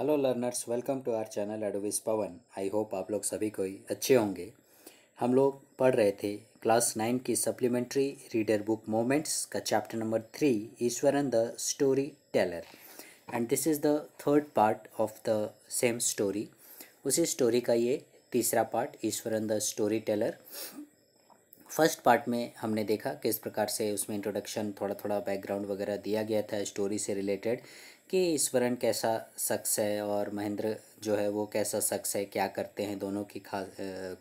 hello learners welcome to our channel एडोविस Pawan I hope आप लोग सभी कोई अच्छे होंगे हम लोग पढ़ रहे थे क्लास नाइन की सप्लीमेंट्री रीडर बुक मोमेंट्स का chapter number three Iswaran the story teller and this is the third part of the same story उसी स्टोरी का ये तीसरा part Iswaran the story teller first part में हमने देखा किस प्रकार से उसमें इंट्रोडक्शन थोड़ा थोड़ा बैकग्राउंड वगैरह दिया गया था स्टोरी से रिलेटेड कि स्वरण कैसा शख्स है और महेंद्र जो है वो कैसा शख्स है क्या करते हैं दोनों की खा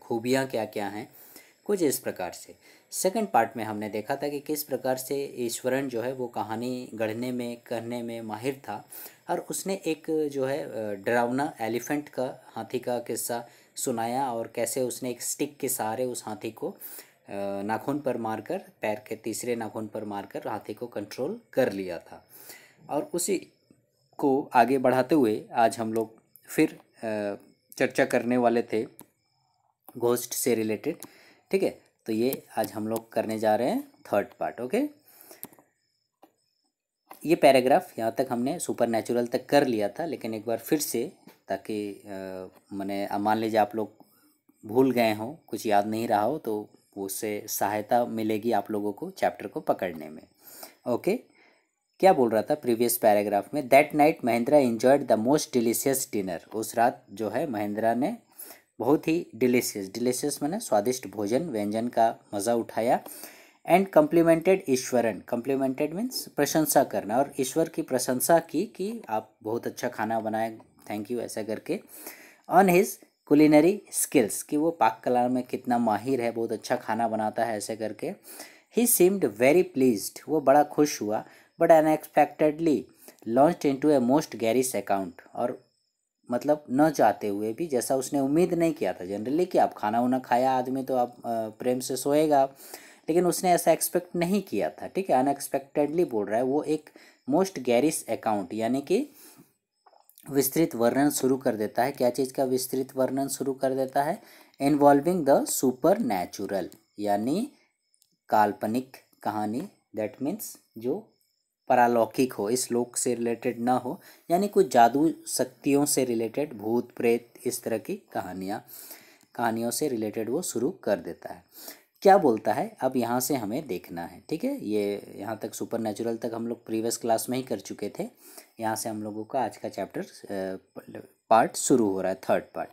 खूबियाँ क्या क्या हैं कुछ इस प्रकार से सेकंड पार्ट में हमने देखा था कि किस प्रकार से ईश्वरन जो है वो कहानी गढ़ने में करने में माहिर था और उसने एक जो है डरावना एलिफेंट का हाथी का किस्सा सुनाया और कैसे उसने एक स्टिक के सहारे उस हाथी को नाखून पर मारकर पैर के तीसरे नाखून पर मारकर हाथी को कंट्रोल कर लिया था और उसी को आगे बढ़ाते हुए आज हम लोग फिर चर्चा करने वाले थे घोस्ट से रिलेटेड ठीक है तो ये आज हम लोग करने जा रहे हैं थर्ड पार्ट ओके ये पैराग्राफ यहाँ तक हमने सुपर नेचुरल तक कर लिया था लेकिन एक बार फिर से ताकि मैंने मान लीजिए आप लोग भूल गए हों कुछ याद नहीं रहा हो तो उससे सहायता मिलेगी आप लोगों को चैप्टर को पकड़ने में ओके क्या बोल रहा था प्रीवियस पैराग्राफ में that night Mahendra enjoyed the most delicious dinner उस रात जो है महिंद्रा ने बहुत ही डिलीशियस डिलीशियस मैंने स्वादिष्ट भोजन व्यंजन का मज़ा उठाया and complimented Iswaran complimented means प्रशंसा करना और ईश्वर की प्रशंसा की कि आप बहुत अच्छा खाना बनाए थैंक यू ऐसा करके ऑन हिज कुलिनरी स्किल्स कि वो पाक कला में कितना माहिर है बहुत अच्छा खाना बनाता है ऐसे करके ही सीम्ड वेरी प्लीज वो बड़ा खुश हुआ but unexpectedly launch into a most garish account और मतलब न चाहते हुए भी जैसा उसने उम्मीद नहीं किया था जनरली कि आप खाना उना खाया आदमी तो आप प्रेम से सोएगा लेकिन उसने ऐसा एक्सपेक्ट नहीं किया था ठीक है अनएक्सपेक्टेडली बोल रहा है वो एक मोस्ट गैरिस अकाउंट यानी कि विस्तृत वर्णन शुरू कर देता है क्या चीज़ का विस्तृत वर्णन शुरू कर देता है इन्वॉल्विंग द सुपर नेचुरल यानी काल्पनिक कहानी दैट मीन्स जो परालौकिक हो इस लोक से रिलेटेड ना हो यानी कुछ जादू शक्तियों से रिलेटेड भूत प्रेत इस तरह की कहानियाँ कहानियों से रिलेटेड वो शुरू कर देता है क्या बोलता है अब यहाँ से हमें देखना है ठीक है ये यहाँ तक सुपर नेचुरल तक हम लोग प्रीवियस क्लास में ही कर चुके थे यहाँ से हम लोगों का आज का चैप्टर पार्ट शुरू हो रहा है थर्ड पार्ट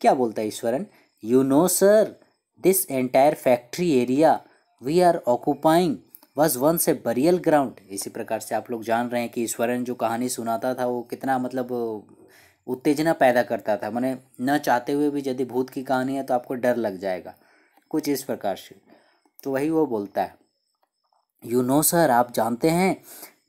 क्या बोलता है Iswaran you know sir this entire factory area we are occupying was once a burial ground इसी प्रकार से आप लोग जान रहे हैं कि ईश्वरन जो कहानी सुनाता था वो कितना मतलब उत्तेजना पैदा करता था मैंने न चाहते हुए भी यदि भूत की कहानी है तो आपको डर लग जाएगा कुछ इस प्रकार से तो वही वो बोलता है यू नो सर आप जानते हैं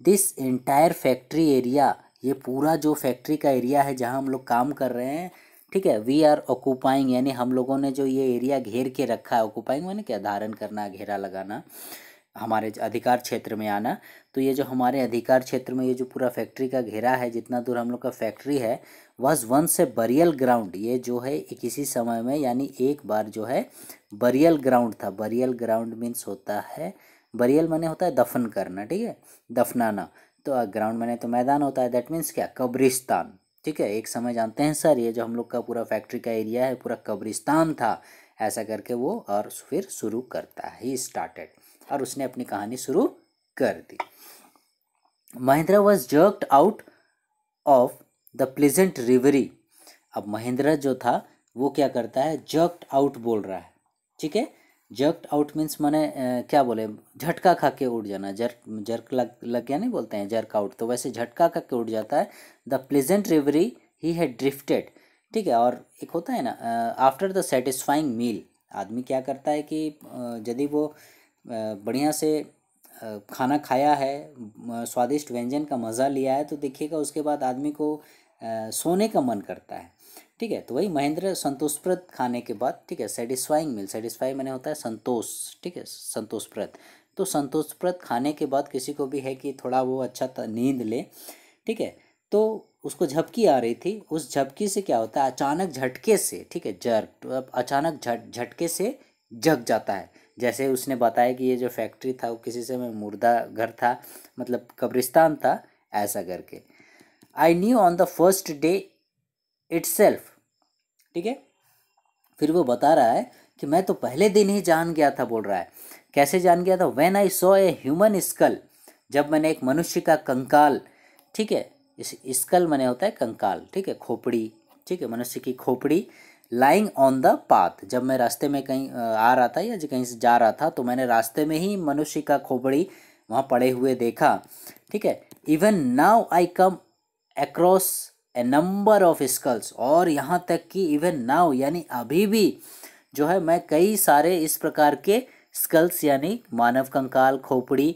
दिस एंटायर फैक्ट्री एरिया ये पूरा जो फैक्ट्री का एरिया है जहाँ हम लोग काम कर रहे हैं ठीक है वी आर ऑक्यूपाइंग यानी हम लोगों ने जो ये एरिया घेर के रखा है ऑक्यूपाइंग मैंने क्या धारण करना घेरा लगाना हमारे अधिकार क्षेत्र में आना तो ये जो हमारे अधिकार क्षेत्र में ये जो पूरा फैक्ट्री का घेरा है जितना दूर हम लोग का फैक्ट्री है was once burial ground ये जो है किसी समय में यानी एक बार जो है बरियल ग्राउंड था बरियल ग्राउंड मीन्स होता है बरियल मैंने होता है दफन करना ठीक है दफनाना तो ग्राउंड मैंने तो मैदान होता है दैट मीन्स क्या कब्रिस्तान ठीक है एक समय जानते हैं सर ये जो हम लोग का पूरा फैक्ट्री का एरिया है पूरा कब्रिस्तान था ऐसा करके वो और फिर शुरू करता है ही स्टार्टेड और उसने अपनी कहानी शुरू कर दी Mahendra was jerked out of the pleasant reverie अब महिंद्रा जो था वो क्या करता है जर्कड आउट बोल रहा है ठीक है जर्कड आउट मीन्स मैंने क्या बोले झटका खा के उठ जाना जर्क जर्क लग लग गया नहीं बोलते हैं जर्क आउट तो वैसे झटका खा के उठ जाता है द प्लेजेंट रिवरी ही है ड्रिफ्टेड ठीक है और एक होता है ना आफ्टर द सेटिस्फाइंग मील आदमी क्या करता है कि यदि वो बढ़िया से खाना खाया है स्वादिष्ट व्यंजन का मज़ा लिया है तो देखिएगा उसके बाद आदमी को सोने का मन करता है ठीक है तो वही महेंद्र संतोषप्रद खाने के बाद ठीक है सेटिस्फाइंग मिल सेटिस्फाई मैंने होता है संतोष ठीक है संतोषप्रद तो संतोषप्रद खाने के बाद किसी को भी है कि थोड़ा वो अच्छा नींद ले ठीक है तो उसको झपकी आ रही थी उस झपकी से क्या होता है अचानक झटके से ठीक है जर्क तो अचानक झट झटके से जग जाता है जैसे उसने बताया कि ये जो फैक्ट्री था वो किसी से मैं मुर्दा घर था मतलब कब्रिस्तान था ऐसा करके I knew on the first day itself ठीक है फिर वो बता रहा है कि मैं तो पहले दिन ही जान गया था बोल रहा है कैसे जान गया था when I saw a human skull जब मैंने एक मनुष्य का कंकाल ठीक है इस स्कल मैंने होता है कंकाल ठीक है खोपड़ी ठीक है मनुष्य की खोपड़ी लाइंग ऑन द पाथ जब मैं रास्ते में कहीं आ रहा था या कहीं से जा रहा था तो मैंने रास्ते में ही मनुष्य का खोपड़ी वहाँ पड़े हुए देखा ठीक है even now I come across a number of skulls और यहाँ तक कि इवन नाउ यानी अभी भी जो है मैं कई सारे इस प्रकार के स्कल्स यानी मानव कंकाल खोपड़ी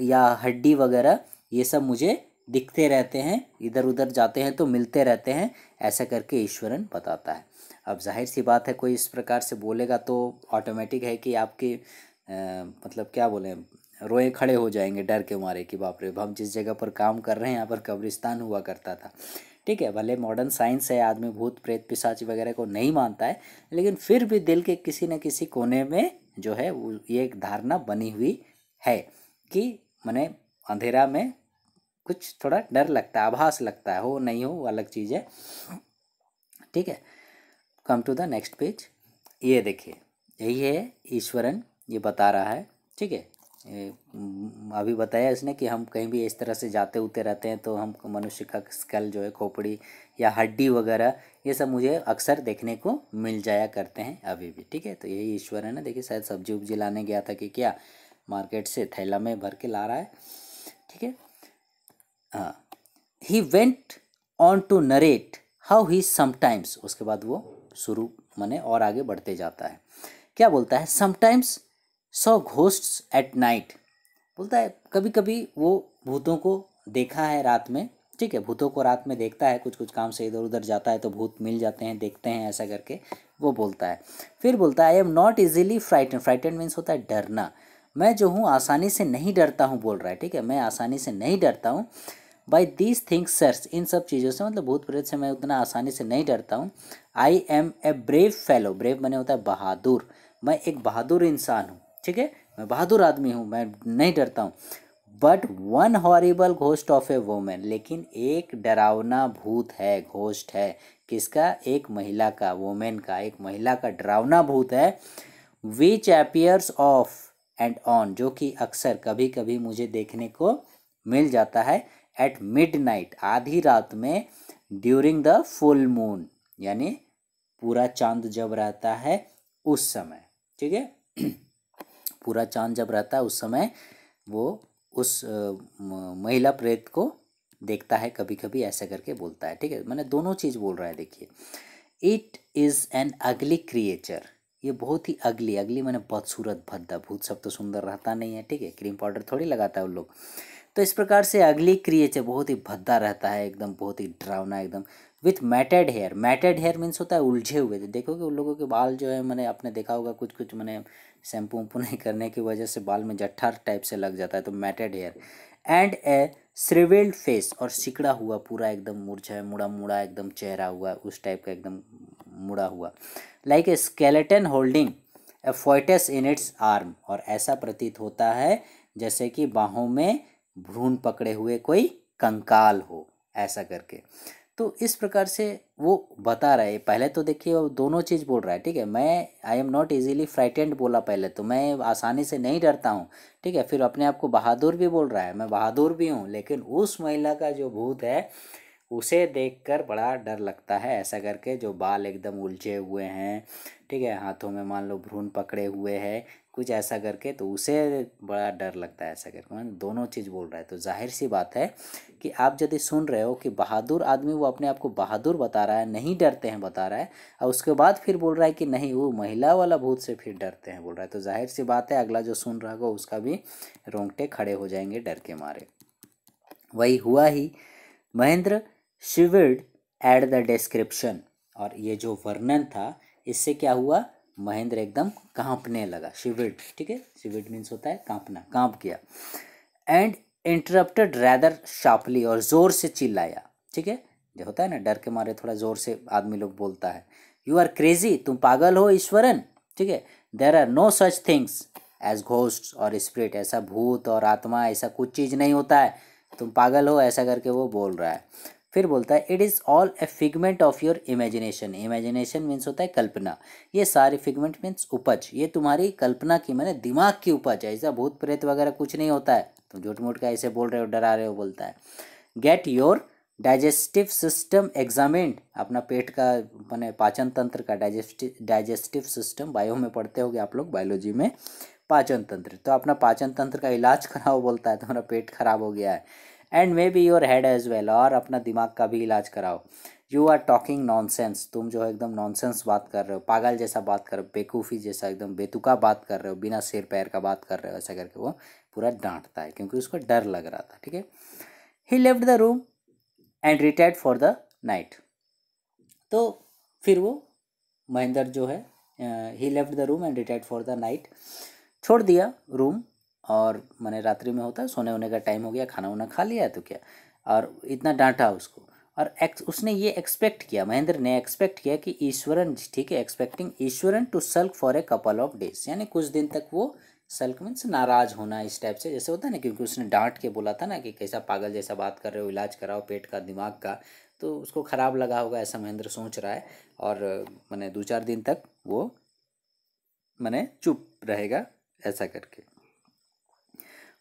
या हड्डी वगैरह ये सब मुझे दिखते रहते हैं इधर उधर जाते हैं तो मिलते रहते हैं ऐसा करके ईश्वरन बताता है अब जाहिर सी बात है कोई इस प्रकार से बोलेगा तो ऑटोमेटिक है कि आपके मतलब क्या बोलें रोए खड़े हो जाएंगे डर के मारे कि बाप रे हम जिस जगह पर काम कर रहे हैं यहाँ पर कब्रिस्तान हुआ करता था ठीक है भले मॉडर्न साइंस है आदमी भूत प्रेत पिशाच वगैरह को नहीं मानता है लेकिन फिर भी दिल के किसी न किसी कोने में जो है ये एक धारणा बनी हुई है कि मैंने अंधेरा में कुछ थोड़ा डर लगता है आभास लगता है हो नहीं हो अलग चीज़ है ठीक है come to the next page ये देखिए यही है ईश्वरन ये बता रहा है ठीक है अभी बताया इसने कि हम कहीं भी इस तरह से जाते उते रहते हैं तो हम मनुष्य का स्कल जो है खोपड़ी या हड्डी वगैरह ये सब मुझे अक्सर देखने को मिल जाया करते हैं अभी भी ठीक है तो यही ईश्वर है ना देखिए शायद सब्जी उब्जी लाने गया था कि क्या मार्केट से थैला में भर के ला रहा है ठीक है हाँ he went on to narrate how he sometimes उसके बाद वो शुरू माने और आगे बढ़ते जाता है क्या बोलता है sometimes saw ghosts at night बोलता है कभी कभी वो भूतों को देखा है रात में ठीक है भूतों को रात में देखता है कुछ कुछ काम से इधर उधर जाता है तो भूत मिल जाते हैं देखते हैं ऐसा करके वो बोलता है फिर बोलता है I am not easily frighten frighten means होता है डरना मैं जो हूँ आसानी से नहीं डरता हूँ बोल रहा है ठीक है मैं आसानी से नहीं डरता हूँ बाई दीज थिंग्स सर्स इन सब चीज़ों से मतलब भूत प्रेत से मैं उतना आसानी से नहीं डरता हूँ I am a brave fellow brave मैंने होता है बहादुर मैं एक बहादुर इंसान हूँ ठीक है मैं बहादुर आदमी हूँ मैं नहीं डरता हूँ but one horrible ghost of a women लेकिन एक डरावना भूत है घोस्ट है किसका एक महिला का वोमेन का एक महिला का डरावना भूत है which appears off and on जो कि अक्सर कभी कभी मुझे देखने को मिल जाता है एट नाइट आधी रात में ड्यूरिंग द फुल मून यानी पूरा चांद जब रहता है उस समय ठीक है पूरा चांद जब रहता है उस समय वो उस महिला प्रेत को देखता है कभी कभी ऐसा करके बोलता है ठीक है मैंने दोनों चीज़ बोल रहा है देखिए it is an ugly creature ये बहुत ही अगली अगली मैंने बदसूरत भद्दा भूत सब तो सुंदर रहता नहीं है ठीक है क्रीम पाउडर थोड़ी लगाता है उन लोग तो इस प्रकार से अगली क्रिएचर बहुत ही भद्दा रहता है एकदम बहुत ही ड्रावना एकदम with matted hair matted hair means होता है उलझे हुए थे तो देखो कि उन लोगों के बाल जो है मैंने आपने देखा होगा कुछ कुछ मैंने शैम्पू वम्पू नहीं करने की वजह से बाल में जट्ठा टाइप से लग जाता है तो matted hair and a shrivelled face और सिकड़ा हुआ पूरा एकदम मुरझा है मुड़ा मुड़ा एकदम चेहरा हुआ उस टाइप का एकदम मुड़ा हुआ like a skeleton holding a foetus in its arm और ऐसा प्रतीत होता है जैसे कि बाहों में भ्रूण पकड़े हुए कोई कंकाल हो ऐसा करके तो इस प्रकार से वो बता रहा है पहले तो देखिए वो दोनों चीज़ बोल रहा है ठीक है मैं I am not easily frightened बोला पहले तो मैं आसानी से नहीं डरता हूँ ठीक है फिर अपने आप को बहादुर भी बोल रहा है मैं बहादुर भी हूँ लेकिन उस महिला का जो भूत है उसे देखकर बड़ा डर लगता है ऐसा करके जो बाल एकदम उलझे हुए हैं ठीक है हाथों में मान लो भ्रूण पकड़े हुए है कुछ ऐसा करके तो उसे बड़ा डर लगता है ऐसा करके मैंने मतलब दोनों चीज़ बोल रहा है तो जाहिर सी बात है कि आप यदि सुन रहे हो कि बहादुर आदमी वो अपने आप को बहादुर बता रहा है नहीं डरते हैं बता रहा है और उसके बाद फिर बोल रहा है कि नहीं वो महिला वाला भूत से फिर डरते हैं बोल रहा है तो जाहिर सी बात है अगला जो सुन रहा होगा उसका भी रोंगटे खड़े हो जाएंगे डर के मारे वही हुआ he Mahendra shivered at the description और ये जो वर्णन था इससे क्या हुआ महेंद्र एकदम कांपने लगा शिविड ठीक है शिविड मीन्स होता है कांपना कांप गया एंड इंटरप्टेड रैदर शार्पली और ज़ोर से चिल्लाया ठीक है जो होता है ना डर के मारे थोड़ा ज़ोर से आदमी लोग बोलता है यू आर क्रेजी तुम पागल हो ईश्वरन ठीक है there are no such things as ghost और स्प्रिट ऐसा भूत और आत्मा ऐसा कुछ चीज़ नहीं होता है तुम पागल हो ऐसा करके वो बोल रहा है फिर बोलता है it is all a figment of your imagination imagination means होता है कल्पना ये सारे फिगमेंट मीन्स उपज ये तुम्हारी कल्पना की मैंने दिमाग की उपज है ऐसा भूत प्रेत वगैरह कुछ नहीं होता है तुम झूठ मूठ का ऐसे बोल रहे हो डरा रहे हो बोलता है get your digestive system examined अपना पेट का मैंने पाचन तंत्र का डाइजेस्टिव डाइजेस्टिव सिस्टम बायो में पढ़ते हो आप लोग बायोलॉजी में पाचन तंत्र तो अपना पाचन तंत्र का इलाज कराओ बोलता है तुम्हारा पेट खराब हो गया है and maybe your head as well और अपना दिमाग का भी इलाज कराओ यू आर टॉकिंग नॉन तुम जो है एकदम नॉन बात कर रहे हो पागल जैसा बात कर रहे हो बेकूफ़ी जैसा एकदम बेतुका बात कर रहे हो बिना सिर पैर का बात कर रहे हो ऐसा करके वो पूरा डांटता है क्योंकि उसको डर लग रहा था ठीक है he left the room and retired for the night तो फिर वो महेंद्र जो है he left the room and retired for the night छोड़ दिया रूम और मैंने रात्रि में होता है सोने वोने का टाइम हो गया खाना वाना खा लिया तो क्या और इतना डांटा उसको और एक्स उसने ये एक्सपेक्ट किया महेंद्र ने एक्सपेक्ट किया कि ईश्वरन ठीक है expecting Iswaran to sulk for a couple of days यानी कुछ दिन तक वो सल्क मीन्स नाराज होना इस टाइप से जैसे होता है ना क्योंकि उसने डांट के बोला था ना कि कैसा पागल जैसा बात कर रहे हो इलाज कराओ पेट का दिमाग का तो उसको ख़राब लगा होगा ऐसा महेंद्र सोच रहा है और मैंने दो चार दिन तक वो मैंने चुप रहेगा ऐसा करके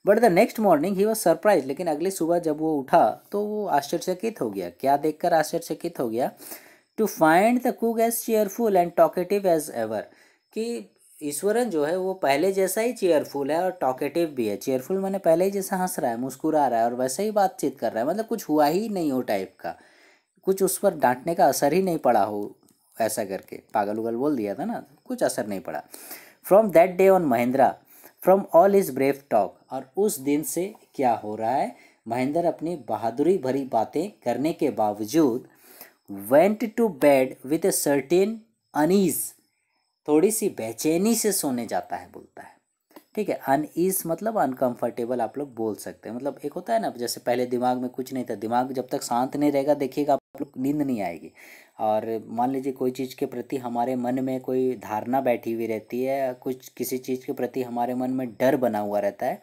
but the next morning he was surprise लेकिन अगली सुबह जब वो उठा तो वो आश्चर्यचकित हो गया क्या देखकर आश्चर्यचकित हो गया to find the cook as cheerful and talkative as ever कि ईश्वरन जो है वो पहले जैसा ही चेयरफुल है और टॉकेटिव भी है चेयरफुल मैंने पहले ही जैसा हंस रहा है मुस्कुरा रहा है और वैसे ही बातचीत कर रहा है मतलब कुछ हुआ ही नहीं हो टाइप का कुछ उस पर डांटने का असर ही नहीं पड़ा हो ऐसा करके पागल उगल बोल दिया था ना कुछ असर नहीं पड़ा from that day on Mahendra from all his brave talk और उस दिन से क्या हो रहा है महेंद्र अपनी बहादुरी भरी बातें करने के बावजूद went to bed with a certain unease थोड़ी सी बेचैनी से सोने जाता है बोलता है ठीक है अनईज मतलब अनकंफर्टेबल आप लोग बोल सकते हैं मतलब एक होता है ना जैसे पहले दिमाग में कुछ नहीं था दिमाग जब तक शांत नहीं रहेगा देखिएगा आप लोग नींद नहीं आएगी और मान लीजिए कोई चीज़ के प्रति हमारे मन में कोई धारणा बैठी हुई रहती है कुछ किसी चीज़ के प्रति हमारे मन में डर बना हुआ रहता है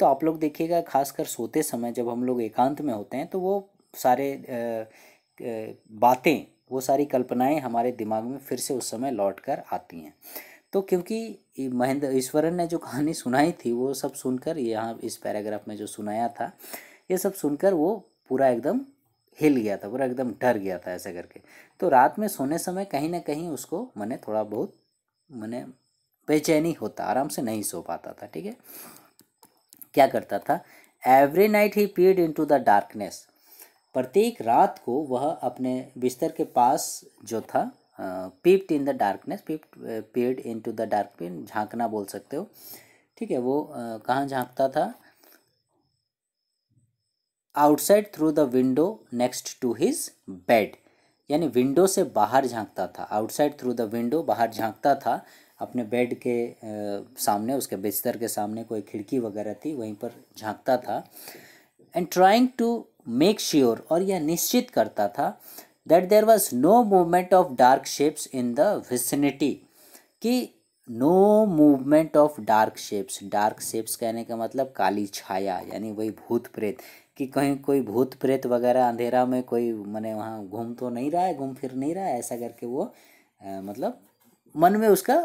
तो आप लोग देखिएगा खासकर सोते समय जब हम लोग एकांत में होते हैं तो वो सारे बातें वो सारी कल्पनाएं हमारे दिमाग में फिर से उस समय लौट कर आती हैं तो क्योंकि महेंद्र ईश्वरन ने जो कहानी सुनाई थी वो सब सुनकर यहाँ इस पैराग्राफ में जो सुनाया था ये सब सुनकर वो पूरा एकदम हिल गया था पूरा एकदम डर गया था ऐसे करके तो रात में सोने समय कहीं ना कहीं उसको मैंने थोड़ा बहुत मैंने बेचैनी होता आराम से नहीं सो पाता था ठीक है क्या करता था एवरी नाइट ही पीड इन टू द डार्कनेस प्रत्येक रात को वह अपने बिस्तर के पास जो था peeped in the darkness peeped peered into the dark झांकना बोल सकते हो ठीक है वो कहाँ झांकता था outside through the window next to his bed यानी विंडो से बाहर झांकता था आउटसाइड थ्रू द विंडो बाहर झांकता था अपने बेड के सामने उसके बिस्तर के सामने कोई खिड़की वगैरह थी वहीं पर झांकता था and trying to make sure और यह निश्चित करता था that there was no movement of dark shapes in the vicinity कि no movement of dark shapes dark shapes कहने का मतलब काली छाया यानी वही भूत प्रेत कि कहीं कोई भूत प्रेत वगैरह अंधेरा में कोई मैंने वहाँ घूम तो नहीं रहा है घूम फिर नहीं रहा है ऐसा करके वो आ, मतलब मन में उसका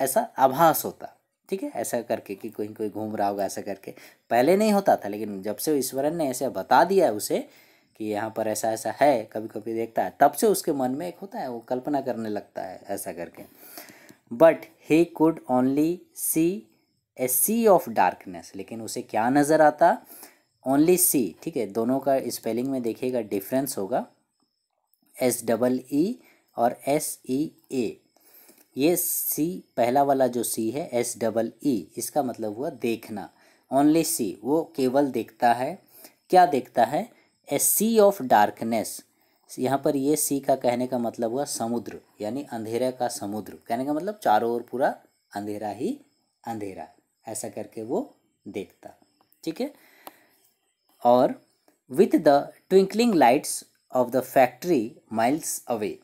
ऐसा आभास होता ठीक है ऐसा करके कि कोई कोई घूम रहा होगा ऐसा करके पहले नहीं होता था लेकिन जब से ईश्वरन ने ऐसे बता दिया है उसे कि यहाँ पर ऐसा ऐसा है कभी कभी देखता है तब से उसके मन में एक होता है वो कल्पना करने लगता है ऐसा करके but he could only see a sea of darkness लेकिन उसे क्या नज़र आता ओनली सी ठीक है दोनों का स्पेलिंग में देखिएगा डिफरेंस होगा एस डबल ई और एस ई ए ये सी पहला वाला जो सी है एस डबल ई इसका मतलब हुआ देखना ओनली सी वो केवल देखता है क्या देखता है ए सी ऑफ डार्कनेस यहाँ पर ये सी का कहने का मतलब हुआ समुद्र यानी अंधेरा का समुद्र कहने का मतलब चारों ओर पूरा अंधेरा ही अंधेरा ऐसा करके वो देखता ठीक है और with the twinkling lights of the factory miles away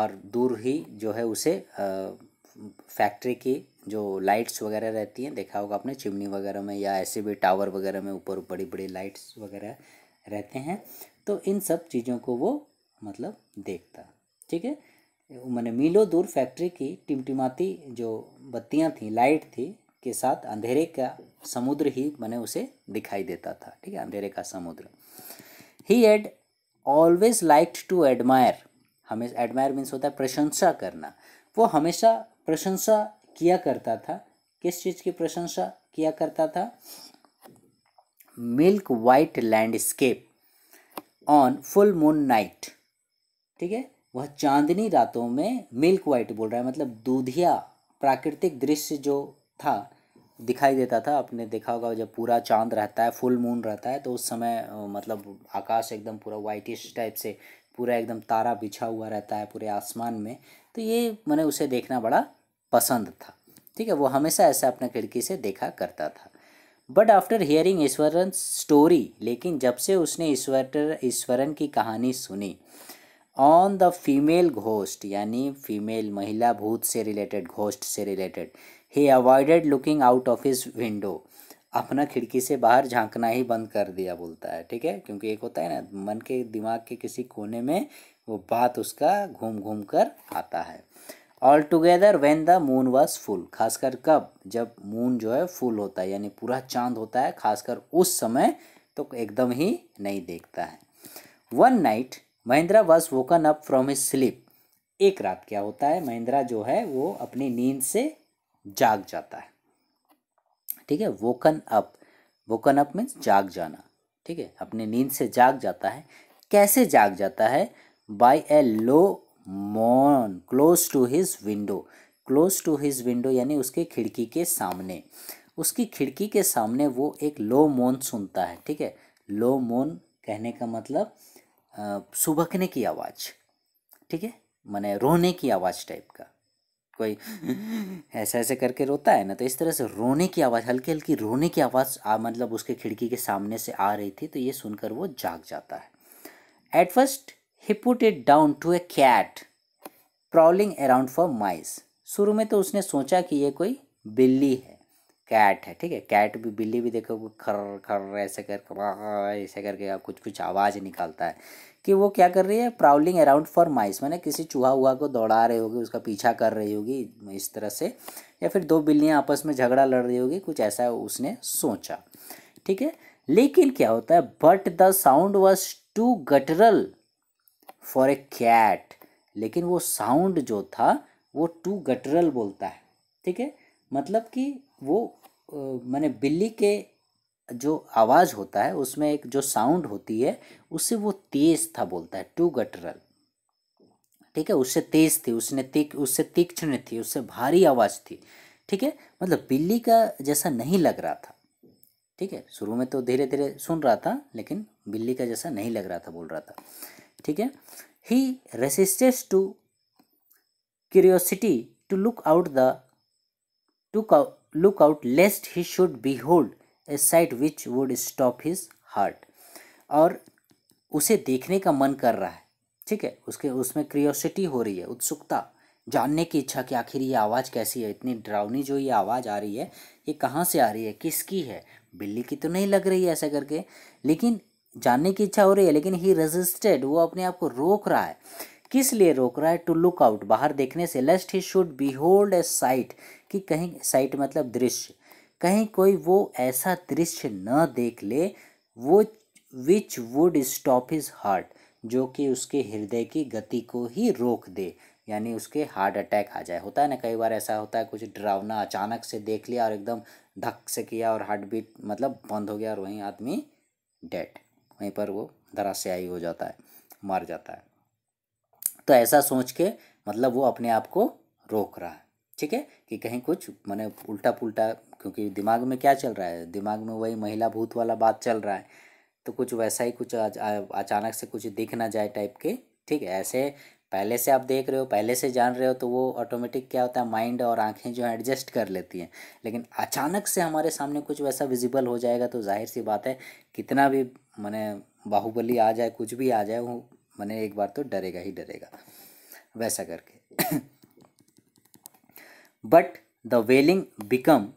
और दूर ही जो है उसे फैक्ट्री की जो लाइट्स वगैरह रहती हैं देखा होगा आपने चिमनी वगैरह में या ऐसे भी टावर वगैरह में ऊपर बड़ी बड़ी लाइट्स वगैरह रहते हैं तो इन सब चीज़ों को वो मतलब देखता ठीक है मैंने मीलों दूर फैक्ट्री की टिमटिमाती जो बत्तियाँ थी लाइट थी के साथ अंधेरे का समुद्र ही मैंने उसे दिखाई देता था ठीक है अंधेरे का समुद्र he had always like to admire हमेशा एडमायर मीन्स होता है प्रशंसा करना वो हमेशा प्रशंसा किया करता था किस चीज़ की प्रशंसा किया करता था milk white landscape on full moon night ठीक है वह चांदनी रातों में मिल्क वाइट बोल रहा है मतलब दूधिया प्राकृतिक दृश्य जो था दिखाई देता था आपने देखा होगा जब पूरा चांद रहता है फुल मून रहता है तो उस समय मतलब आकाश एकदम पूरा वाइटिश टाइप से पूरा एकदम तारा बिछा हुआ रहता है पूरे आसमान में तो ये मैंने उसे देखना बड़ा पसंद था ठीक है वो हमेशा ऐसा अपने खिड़की से देखा करता था but after hearing Eswaran story लेकिन जब से उसने ईश्वर ईश्वरन की कहानी सुनी ऑन द फीमेल घोस्ट यानी फीमेल महिला भूत से रिलेटेड घोस्ट से related he avoided looking out of his window अपना खिड़की से बाहर झांकना ही बंद कर दिया बोलता है ठीक है क्योंकि एक होता है ना मन के दिमाग के किसी कोने में वो बात उसका घूम घूम कर आता है all together when the moon was full खासकर कब जब मून जो है फुल होता है यानी पूरा चांद होता है खासकर उस समय तो एकदम ही नहीं देखता है one night Mahendra was woken up from his sleep एक रात क्या होता है महिंद्रा जो है वो अपनी नींद से जाग जाता है ठीक है woken up woken up means जाग जाना ठीक है अपने नींद से जाग जाता है कैसे जाग जाता है by a low moan close to his window close to his window यानी उसके खिड़की के सामने उसकी खिड़की के सामने वो एक लो मोन सुनता है ठीक है लो मोन कहने का मतलब सुबकने की आवाज़ ठीक है मैंने रोने की आवाज़ टाइप का कोई ऐसा ऐसे करके रोता है ना तो इस तरह से रोने की आवाज़ हल्की हल्की रोने की आवाज़ मतलब उसके खिड़की के सामने से आ रही थी तो ये सुनकर वो जाग जाता है at first he put it down to a cat prowling around for mice शुरू में तो उसने सोचा कि ये कोई बिल्ली है कैट है ठीक है कैट भी बिल्ली भी देखो खर खर ऐसे कर ऐसे करके कुछ कुछ आवाज़ निकालता है कि वो क्या कर रही है प्राउलिंग अराउंड फॉर माइस मैंने किसी चूहा हुआ को दौड़ा रही होगी उसका पीछा कर रही होगी इस तरह से या फिर दो बिल्लियाँ आपस में झगड़ा लड़ रही होगी कुछ ऐसा उसने सोचा ठीक है लेकिन क्या होता है but the sound was too guttural for a cat लेकिन वो साउंड जो था वो टू गटरल बोलता है ठीक है मतलब कि वो मैंने बिल्ली के जो आवाज़ होता है उसमें एक जो साउंड होती है उससे वो तेज था बोलता है टू गटरल ठीक है उससे तेज थी उसने तीक उससे तीक्ष्ण थी उससे भारी आवाज़ थी ठीक है मतलब बिल्ली का जैसा नहीं लग रहा था ठीक है शुरू में तो धीरे धीरे सुन रहा था लेकिन बिल्ली का जैसा नहीं लग रहा था बोल रहा था ठीक है he resisted to curiosity to look out the to look out lest he should behold a sight which would stop his heart और उसे देखने का मन कर रहा है ठीक है उसके उसमें क्रियोसिटी हो रही है उत्सुकता जानने की इच्छा कि आखिर ये आवाज़ कैसी है इतनी ड्राउनी जो ये आवाज़ आ रही है ये कहाँ से आ रही है किसकी है बिल्ली की तो नहीं लग रही है ऐसा करके लेकिन जानने की इच्छा हो रही है लेकिन ही रजिस्टेड वो अपने आप को रोक रहा है किस लिए रोक रहा है टू लुक आउट बाहर देखने से lest he should be hold a sight कि कहीं साइट मतलब दृश्य कहीं कोई वो ऐसा दृश्य न देख ले वो which would stop his heart जो कि उसके हृदय की गति को ही रोक दे यानी उसके हार्ट अटैक आ जाए होता है ना कई बार ऐसा होता है कुछ डरावना अचानक से देख लिया और एकदम धक से किया और हार्ट बीट मतलब बंद हो गया और वहीं आदमी डेड वहीं पर वो आई हो जाता है मर जाता है तो ऐसा सोच के मतलब वो अपने आप को रोक रहा है ठीक है कि कहीं कुछ मैंने उल्टा पुल्टा क्योंकि दिमाग में क्या चल रहा है दिमाग में वही महिला भूत वाला बात चल रहा है तो कुछ वैसा ही कुछ अचानक से कुछ दिख ना जाए टाइप के ठीक है ऐसे पहले से आप देख रहे हो पहले से जान रहे हो तो वो ऑटोमेटिक क्या होता है माइंड और आंखें जो है एडजस्ट कर लेती हैं लेकिन अचानक से हमारे सामने कुछ वैसा विजिबल हो जाएगा तो जाहिर सी बात है कितना भी मैंने बाहुबली आ जाए कुछ भी आ जाए वो मैंने एक बार तो डरेगा ही डरेगा वैसा करके but the wailing become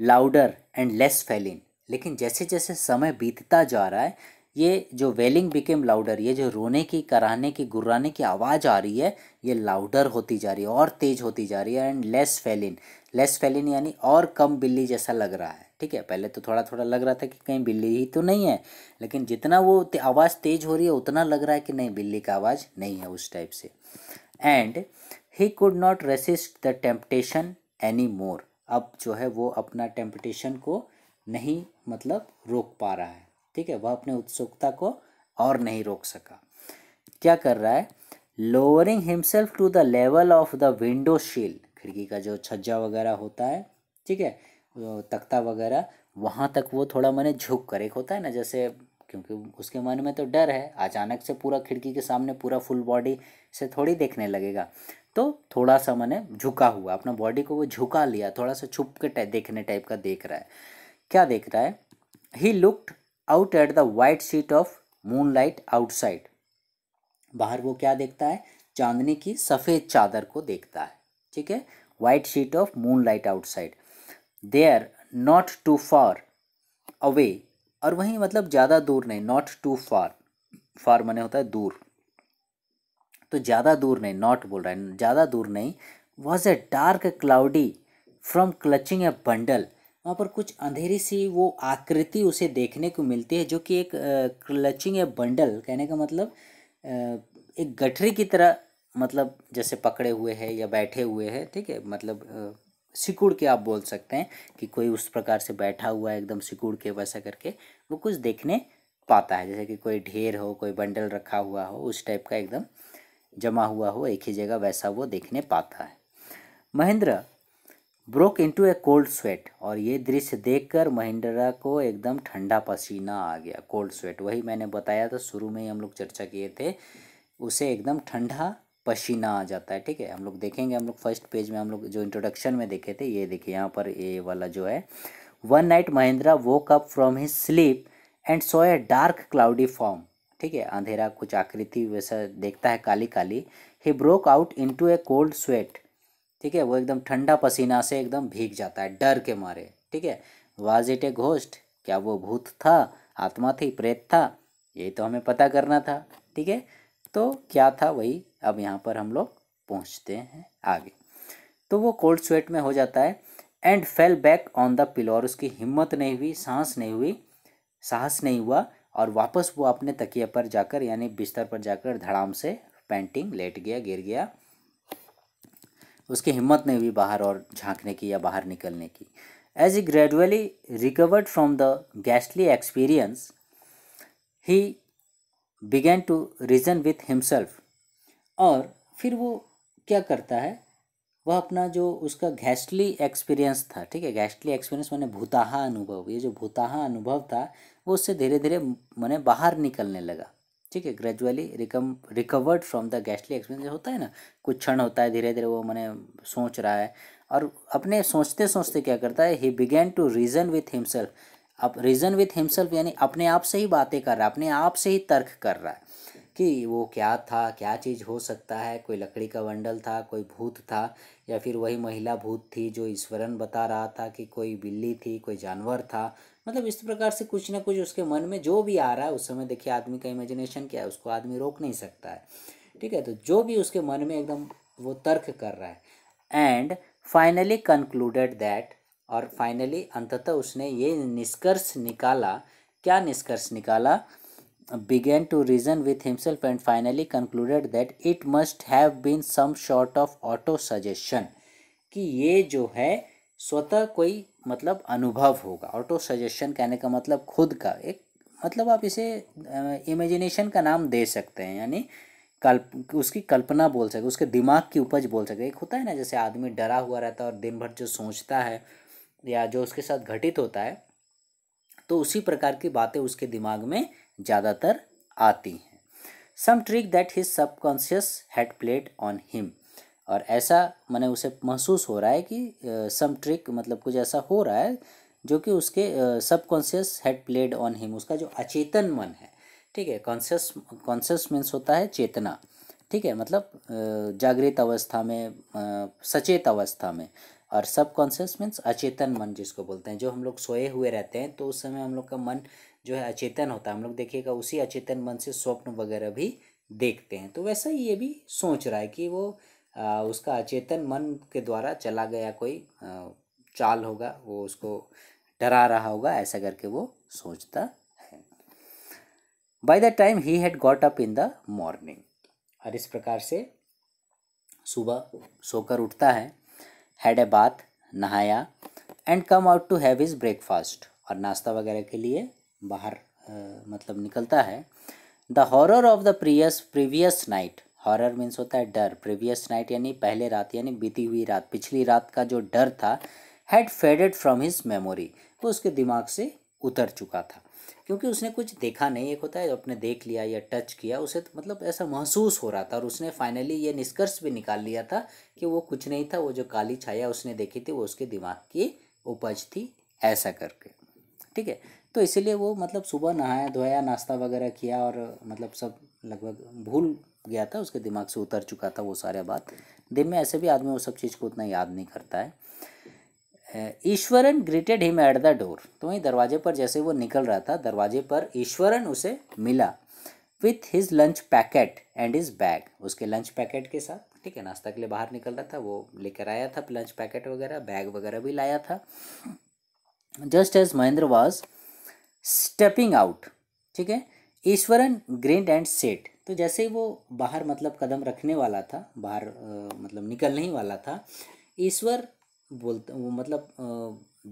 louder and less feline लेकिन जैसे जैसे समय बीतता जा रहा है ये जो वेलिंग बिकेम लाउडर ये जो रोने की कराने की गुर्राने की आवाज़ आ रही है ये लाउडर होती जा रही है और तेज़ होती जा रही है and less feline less feline यानी और कम बिल्ली जैसा लग रहा है ठीक है पहले तो थोड़ा थोड़ा लग रहा था कि कहीं बिल्ली ही तो नहीं है लेकिन जितना वो ते, आवाज़ तेज हो रही है उतना लग रहा है कि नहीं बिल्ली का आवाज़ नहीं है उस टाइप से and he could not resist the temptation any more अब जो है वो अपना टेम्पटेशन को नहीं मतलब रोक पा रहा है ठीक है वह अपने उत्सुकता को और नहीं रोक सका क्या कर रहा है lowering himself to the level of the window sill खिड़की का जो छज्जा वगैरह होता है ठीक है तख्ता वगैरह वहाँ तक वो थोड़ा मैंने झुक कर एक होता है ना जैसे क्योंकि उसके मन में तो डर है अचानक से पूरा खिड़की के सामने पूरा फुल बॉडी से थोड़ी देखने लगेगा तो थोड़ा सा मैंने झुका हुआ अपना बॉडी को वो झुका लिया थोड़ा सा छुप के टाइप देखने टाइप का देख रहा है क्या देख रहा है he looked out at the white sheet of moon light outside बाहर वो क्या देखता है चांदनी की सफ़ेद चादर को देखता है ठीक है white sheet of moon light outside they are not too far away और वहीं मतलब ज़्यादा दूर नहीं नॉट टू फार फार मने होता है दूर तो ज़्यादा दूर नहीं नॉट बोल रहा है ज़्यादा दूर नहीं was a dark cloudy form clutching a bundle वहाँ पर कुछ अंधेरी सी वो आकृति उसे देखने को मिलती है जो कि एक क्लचिंग ए बंडल कहने का मतलब एक गठरी की तरह मतलब जैसे पकड़े हुए है या बैठे हुए है ठीक है मतलब सिकुड़ के आप बोल सकते हैं कि कोई उस प्रकार से बैठा हुआ है एकदम सिकुड़ के वैसा करके वो कुछ देखने पाता है जैसे कि कोई ढेर हो कोई बंडल रखा हुआ हो उस टाइप का एकदम जमा हुआ हो एक ही जगह वैसा वो देखने पाता है Mahendra broke into a cold sweat और ये दृश्य देखकर महिंद्रा को एकदम ठंडा पसीना आ गया कोल्ड स्वेट वही मैंने बताया था शुरू में ही हम लोग चर्चा किए थे उसे एकदम ठंडा पसीना आ जाता है ठीक है हम लोग देखेंगे हम लोग फर्स्ट पेज में हम लोग जो इंट्रोडक्शन में देखे थे ये देखिए यहाँ पर ये वाला जो है one night Mahendra woke up from his sleep and saw a dark cloudy form ठीक है अंधेरा कुछ आकृति वैसा देखता है काली काली he broke out in a cold sweat ठीक है वो एकदम ठंडा पसीना से एकदम भीग जाता है डर के मारे ठीक है वाज इट ए घोस्ट क्या वो भूत था आत्मा थी प्रेत था यही तो हमें पता करना था ठीक है तो क्या था वही अब यहाँ पर हम लोग पहुँचते हैं आगे तो वो कोल्ड स्वेट में हो जाता है and fell back on the pillow और उसकी हिम्मत नहीं हुई सांस नहीं हुई साहस नहीं हुआ और वापस वो अपने तकिए पर जाकर यानी बिस्तर पर जाकर धड़ाम से पेंटिंग लेट गया गिर गया उसकी हिम्मत नहीं हुई बाहर और झांकने की या बाहर निकलने की as he gradually recovered from the ghastly experience he began to reason with himself और फिर वो क्या करता है वह अपना जो उसका घैस्टली एक्सपीरियंस था ठीक है घैस्टली एक्सपीरियंस मैंने भूताहा अनुभव ये जो भूताहा अनुभव था वो उससे धीरे धीरे मैंने बाहर निकलने लगा ठीक है ग्रेजुअली रिकम recovered from the ghastly experience होता है ना कुछ क्षण होता है धीरे धीरे वो मैंने सोच रहा है और अपने सोचते सोचते क्या करता है he began to reason with himself अब रीजन विथ हिमसेल्फ यानी अपने आप से ही बातें कर रहा है अपने आप से ही तर्क कर रहा है कि वो क्या था क्या चीज़ हो सकता है कोई लकड़ी का बंडल था कोई भूत था या फिर वही महिला भूत थी जो ईश्वरन बता रहा था कि कोई बिल्ली थी कोई जानवर था मतलब इस प्रकार से कुछ ना कुछ उसके मन में जो भी आ रहा है उस समय देखिए आदमी का इमेजिनेशन क्या है उसको आदमी रोक नहीं सकता है ठीक है तो जो भी उसके मन में एकदम वो तर्क कर रहा है एंड फाइनली कंक्लूडेड दैट और फाइनली अंततः उसने ये निष्कर्ष निकाला क्या निष्कर्ष निकाला began to reason with himself and finally concluded that it must have been some sort of auto suggestion कि ये जो है स्वतः कोई मतलब अनुभव होगा ऑटो सजेशन कहने का मतलब खुद का एक मतलब आप इसे इमेजिनेशन का नाम दे सकते हैं यानी कल्प उसकी कल्पना बोल सके उसके दिमाग की उपज बोल सके एक होता है ना जैसे आदमी डरा हुआ रहता है और दिन भर जो सोचता है या जो उसके साथ घटित होता है तो उसी प्रकार की बातें उसके दिमाग में ज़्यादातर आती हैं some trick that his subconscious had played on him और ऐसा मैंने उसे महसूस हो रहा है कि सम uh, ट्रिक मतलब कुछ ऐसा हो रहा है जो कि उसके subconscious had played on him उसका जो अचेतन मन है ठीक है कॉन्शियस कॉन्शियस मीन्स होता है चेतना ठीक है मतलब जागृत अवस्था में सचेत अवस्था में और सब कॉन्शियस मीन्स अचेतन मन जिसको बोलते हैं जो हम लोग सोए हुए रहते हैं तो उस समय हम लोग का मन जो है अचेतन होता है हम लोग देखिएगा उसी अचेतन मन से स्वप्न वगैरह भी देखते हैं तो वैसा ही ये भी सोच रहा है कि वो आ, उसका अचेतन मन के द्वारा चला गया कोई आ, चाल होगा वो उसको डरा रहा होगा ऐसा करके वो सोचता है by the time he had got up in the morning और इस प्रकार से सुबह सोकर उठता है हैड ए बाथ नहाया and come out to have his breakfast और नाश्ता वगैरह के लिए बाहर आ, मतलब निकलता है the horror of the previous previous night horror means होता है डर प्रीवियस नाइट यानी पहले रात यानी बीती हुई रात पिछली रात का जो डर था had faded from his memory वो उसके दिमाग से उतर चुका था क्योंकि उसने कुछ देखा नहीं एक होता है अपने देख लिया या टच किया उसे तो मतलब ऐसा महसूस हो रहा था और उसने फाइनली ये निष्कर्ष भी निकाल लिया था कि वो कुछ नहीं था वो जो काली छाया उसने देखी थी वो उसके दिमाग की उपज थी ऐसा करके ठीक है तो इसलिए वो मतलब सुबह नहाया धोया नाश्ता वगैरह किया और मतलब सब लगभग भूल गया था उसके दिमाग से उतर चुका था वो सारे बात दिन में ऐसे भी आदमी वो सब चीज़ को उतना याद नहीं करता है Eswaran greeted him at the door तो वहीं दरवाजे पर जैसे वो निकल रहा था दरवाजे पर ईश्वरन उसे मिला with his lunch packet and his bag उसके लंच पैकेट के साथ ठीक है नाश्ता के लिए बाहर निकल रहा था वो लेकर आया था लंच पैकेट वगैरह बैग वगैरह भी लाया था just as Mahendra was stepping out ठीक है ईश्वरन ग्रेंड एंड सेट तो जैसे ही वो बाहर मतलब कदम रखने वाला था बाहर आ, मतलब निकलने ही वाला था ईश्वर बोलते वो मतलब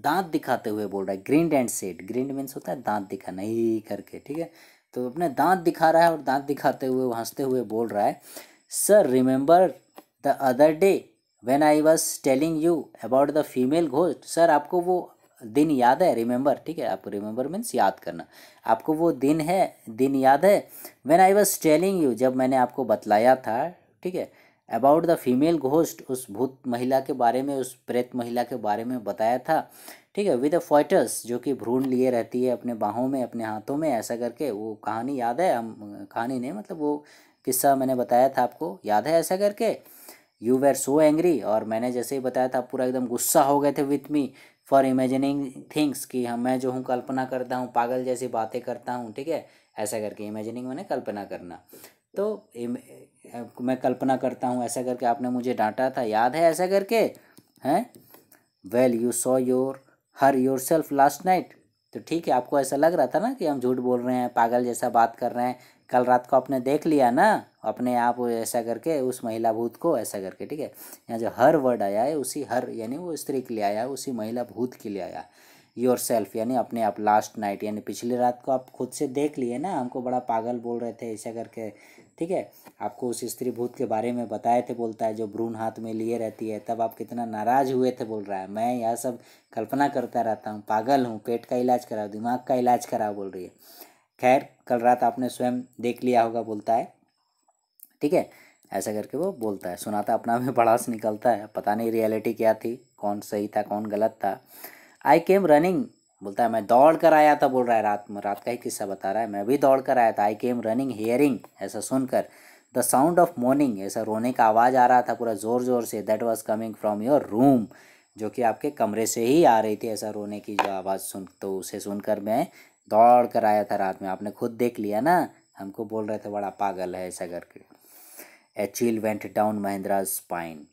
दांत दिखाते हुए बोल रहा है grinned and said grinned means होता है दांत दिखा नहीं करके ठीक है तो अपने दांत दिखा रहा है और दांत दिखाते हुए हंसते हुए बोल रहा है sir remember the other day when I was telling you about the female ghost sir आपको वो दिन याद है रिमेंबर ठीक है आपको रिमेंबर मीन्स याद करना आपको वो दिन है दिन याद है when I was telling you जब मैंने आपको बतलाया था ठीक है अबाउट द फीमेल घोस्ट उस भूत महिला के बारे में उस प्रेत महिला के बारे में बताया था ठीक है विद अ फॉइटस जो कि भ्रूण लिए रहती है अपने बाहों में अपने हाथों में ऐसा करके वो कहानी याद है हम कहानी नहीं मतलब वो किस्सा मैंने बताया था आपको याद है ऐसा करके यू वेर सो एंग्री और मैंने जैसे ही बताया था पूरा एकदम गुस्सा हो गए थे with me for imagining things कि हम हाँ, मैं जो हूँ कल्पना करता हूँ पागल जैसी बातें करता हूँ ठीक है ऐसा करके इमेजिनिंग मैंने कल्पना करना तो मैं कल्पना करता हूँ ऐसा करके आपने मुझे डांटा था याद है ऐसा करके हैं well you saw your her yourself last night तो ठीक है आपको ऐसा लग रहा था ना कि हम झूठ बोल रहे हैं पागल जैसा बात कर रहे हैं कल रात को आपने देख लिया ना अपने आप ऐसा करके उस महिला भूत को ऐसा करके ठीक है यहाँ जो हर वर्ड आया है उसी हर यानी वो स्त्री के लिए आया है उसी महिला भूत के लिए आया योर सेल्फ यानी अपने आप लास्ट नाइट यानी पिछली रात को आप खुद से देख लिए ना हमको बड़ा पागल बोल रहे थे ऐसा करके ठीक है आपको उस स्त्री भूत के बारे में बताए थे बोलता है जो भ्रूण हाथ में लिए रहती है तब आप कितना नाराज़ हुए थे बोल रहा है मैं यह सब कल्पना करता रहता हूँ पागल हूँ पेट का इलाज कराओ दिमाग का इलाज कराओ बोल रही है खैर कल रात आपने स्वयं देख लिया होगा बोलता है ठीक है ऐसा करके वो बोलता है सुनाता अपना में बड़ास निकलता है पता नहीं रियलिटी क्या थी कौन सही था कौन गलत था आई केम रनिंग बोलता है मैं दौड़ कर आया था बोल रहा है रात में रात का ही किस्सा बता रहा है मैं भी दौड़ कर आया था आई केम रनिंग हियरिंग ऐसा सुनकर द साउंड ऑफ मॉर्निंग ऐसा रोने का आवाज़ आ रहा था पूरा ज़ोर ज़ोर से that was coming from your room जो कि आपके कमरे से ही आ रही थी ऐसा रोने की जो आवाज़ सुन तो उसे सुनकर मैं दौड़ कर आया था रात में आपने खुद देख लिया ना हमको बोल रहे थे बड़ा पागल है ऐसा करके a went down Mahendra spine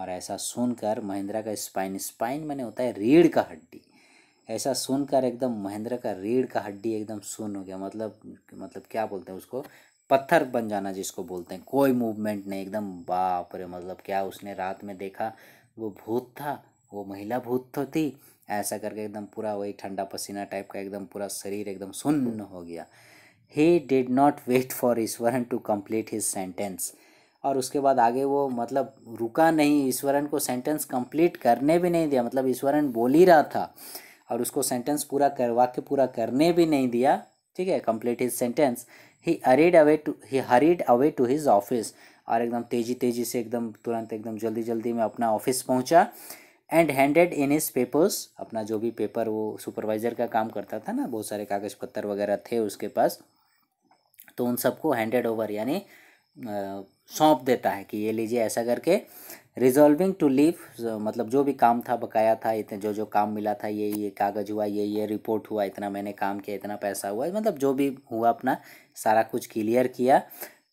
और ऐसा सुनकर महिंद्रा का स्पाइन स्पाइन मैंने होता है रीढ़ का हड्डी ऐसा सुनकर एकदम महिंद्रा का रीढ़ का हड्डी एकदम सुन हो गया मतलब मतलब क्या बोलते हैं उसको पत्थर बन जाना जिसको बोलते हैं कोई मूवमेंट नहीं एकदम बाप रे मतलब क्या उसने रात में देखा वो भूत था वो महिला भूत तो थी ऐसा करके एकदम पूरा वही ठंडा पसीना टाइप का एकदम पूरा शरीर एकदम सुन्न हो गया he did not wait for Eswaran to complete his sentence और उसके बाद आगे वो मतलब रुका नहीं ईश्वरन को सेंटेंस कंप्लीट करने भी नहीं दिया मतलब ईश्वरन बोल ही रहा था और उसको सेंटेंस पूरा कर वाक्य पूरा करने भी नहीं दिया ठीक है complete his sentence he hurried away to he hurried away to his office और एकदम तेज़ी तेज़ी से एकदम तुरंत एकदम जल्दी जल्दी में अपना ऑफिस पहुंचा and handed in his papers अपना जो भी पेपर वो सुपरवाइजर का काम करता था ना बहुत सारे कागज़ पत्तर वगैरह थे उसके पास तो उन सबको हैंडेड ओवर यानी सौंप देता है कि ये लीजिए ऐसा करके रिजॉल्विंग टू लीव मतलब जो भी काम था बकाया था इतने जो जो काम मिला था ये ये कागज़ हुआ ये ये रिपोर्ट हुआ इतना मैंने काम किया इतना पैसा हुआ मतलब जो भी हुआ अपना सारा कुछ क्लियर किया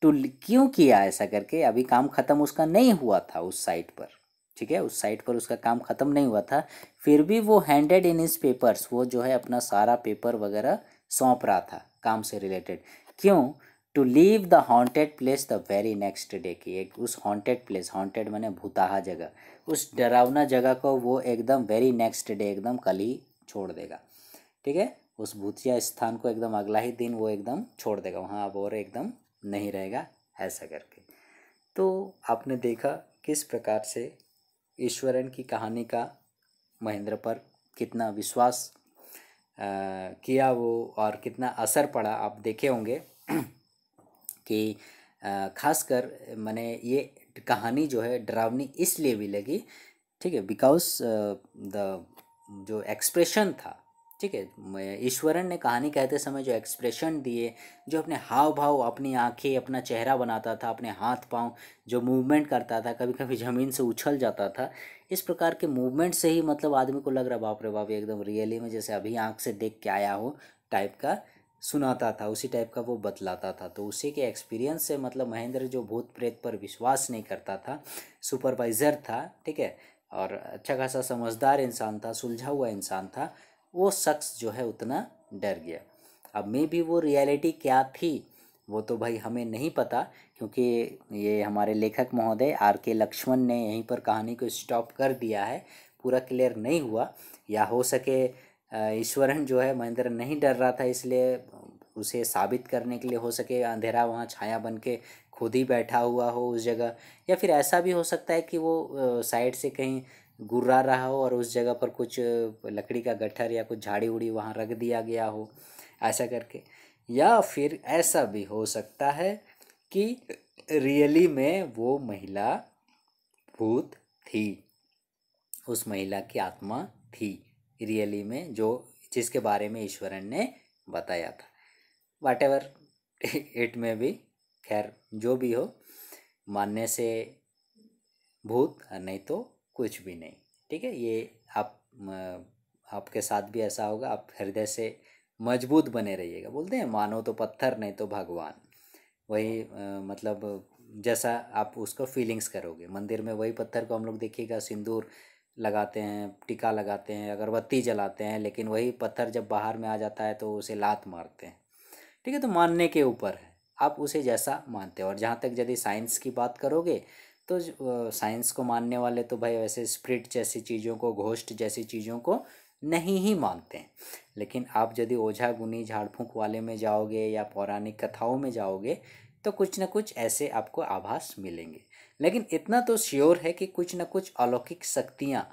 टू क्यों किया ऐसा करके अभी काम ख़त्म उसका नहीं हुआ था उस साइट पर ठीक है उस साइट पर उसका काम ख़त्म नहीं हुआ था फिर भी वो हैंडेड इन हिज पेपर्स वो जो है अपना सारा पेपर वगैरह सौंप रहा था काम से रिलेटेड क्यों to leave the haunted place the very next day की एक उस हॉन्टेड प्लेस हॉन्टेड मैंने भूताहा जगह उस डरावना जगह को वो एकदम वेरी नेक्स्ट डे एकदम कल ही छोड़ देगा ठीक है उस भूतिया स्थान को एकदम अगला ही दिन वो एकदम छोड़ देगा वहाँ अब और एकदम नहीं रहेगा ऐसा करके तो आपने देखा किस प्रकार से ईश्वरन की कहानी का महेंद्र पर कितना विश्वास आ, किया वो और कितना असर पड़ा आप देखे होंगे कि खासकर मैंने ये कहानी जो है डरावनी इसलिए भी लगी ठीक है बिकॉज द जो एक्सप्रेशन था ठीक है ईश्वरन ने कहानी कहते समय जो एक्सप्रेशन दिए जो अपने हाव भाव अपनी आंखें अपना चेहरा बनाता था अपने हाथ पांव जो मूवमेंट करता था कभी कभी ज़मीन से उछल जाता था इस प्रकार के मूवमेंट से ही मतलब आदमी को लग रहा बाप रे बाप एकदम रियली में जैसे अभी आँख से देख के आया हो टाइप का सुनाता था उसी टाइप का वो बतलाता था तो उसी के एक्सपीरियंस से मतलब महेंद्र जो भूत प्रेत पर विश्वास नहीं करता था सुपरवाइज़र था ठीक है और अच्छा खासा समझदार इंसान था सुलझा हुआ इंसान था वो शख्स जो है उतना डर गया अब मे भी वो रियलिटी क्या थी वो तो भाई हमें नहीं पता क्योंकि ये हमारे लेखक महोदय आर के लक्ष्मण ने यहीं पर कहानी को स्टॉप कर दिया है पूरा क्लियर नहीं हुआ या हो सके ईश्वरन जो है महेंद्र नहीं डर रहा था इसलिए उसे साबित करने के लिए हो सके अंधेरा वहाँ छाया बन के खुद ही बैठा हुआ हो उस जगह या फिर ऐसा भी हो सकता है कि वो साइड से कहीं गुर्रा रहा हो और उस जगह पर कुछ लकड़ी का गट्ठर या कुछ झाड़ी उड़ी वहाँ रख दिया गया हो ऐसा करके या फिर ऐसा भी हो सकता है कि रियली में वो महिला भूत थी उस महिला की आत्मा थी रियली में जो जिसके बारे में ईश्वरन ने बताया था वाट एवर इट में भी खैर जो भी हो मानने से भूत नहीं तो कुछ भी नहीं ठीक है ये आप आपके साथ भी ऐसा होगा आप हृदय से मजबूत बने रहिएगा बोलते हैं मानो तो पत्थर नहीं तो भगवान वही मतलब जैसा आप उसको फीलिंग्स करोगे मंदिर में वही पत्थर को हम लोग देखिएगा सिंदूर लगाते हैं टीका लगाते हैं अगरबत्ती जलाते हैं लेकिन वही पत्थर जब बाहर में आ जाता है तो उसे लात मारते हैं ठीक है तो मानने के ऊपर है आप उसे जैसा मानते हो और जहाँ तक यदि साइंस की बात करोगे तो साइंस को मानने वाले तो भाई वैसे स्प्रिट जैसी चीज़ों को घोष्ट जैसी चीज़ों को नहीं ही मानते हैं लेकिन आप यदि ओझा गुनी झाड़ फूँक वाले में जाओगे या पौराणिक कथाओं में जाओगे तो कुछ ना कुछ ऐसे आपको आभास मिलेंगे लेकिन इतना तो श्योर है कि कुछ ना कुछ अलौकिक शक्तियाँ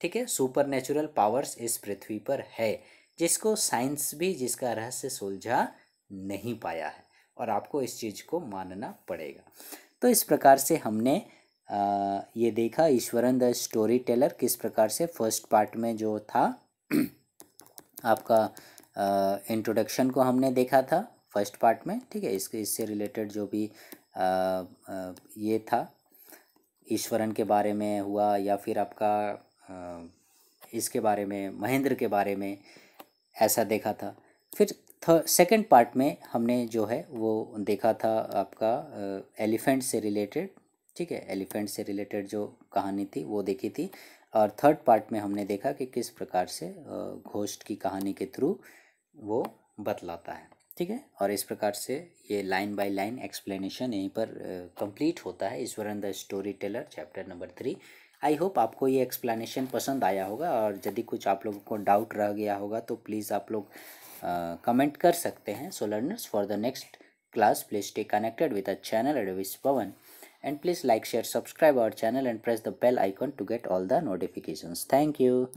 ठीक है सुपर नेचुरल पावर्स इस पृथ्वी पर है जिसको साइंस भी जिसका रहस्य सुलझा नहीं पाया है और आपको इस चीज़ को मानना पड़ेगा तो इस प्रकार से हमने ये देखा ईश्वरन द स्टोरी टेलर किस प्रकार से फर्स्ट पार्ट में जो था आपका इंट्रोडक्शन को हमने देखा था फर्स्ट पार्ट में ठीक है इसके इससे रिलेटेड जो भी आ, आ, ये था ईश्वरन के बारे में हुआ या फिर आपका इसके बारे में महेंद्र के बारे में ऐसा देखा था फिर सेकेंड पार्ट में हमने जो है वो देखा था आपका एलिफेंट से रिलेटेड ठीक है एलिफेंट से रिलेटेड जो कहानी थी वो देखी थी और थर्ड पार्ट में हमने देखा कि किस प्रकार से घोष्ट की कहानी के थ्रू वो बतलाता है ठीक है और इस प्रकार से ये लाइन बाय लाइन एक्सप्लेनेशन यहीं पर कंप्लीट होता है Eswaran the story teller chapter number three I hope आपको ये एक्सप्लेनेशन पसंद आया होगा और यदि कुछ आप लोगों को डाउट रह गया होगा तो प्लीज़ आप लोग कमेंट कर सकते हैं so learners for the next class please stay connected with a channel advice Pawan and please like share subscribe our channel and press the bell icon to get all the notifications thank you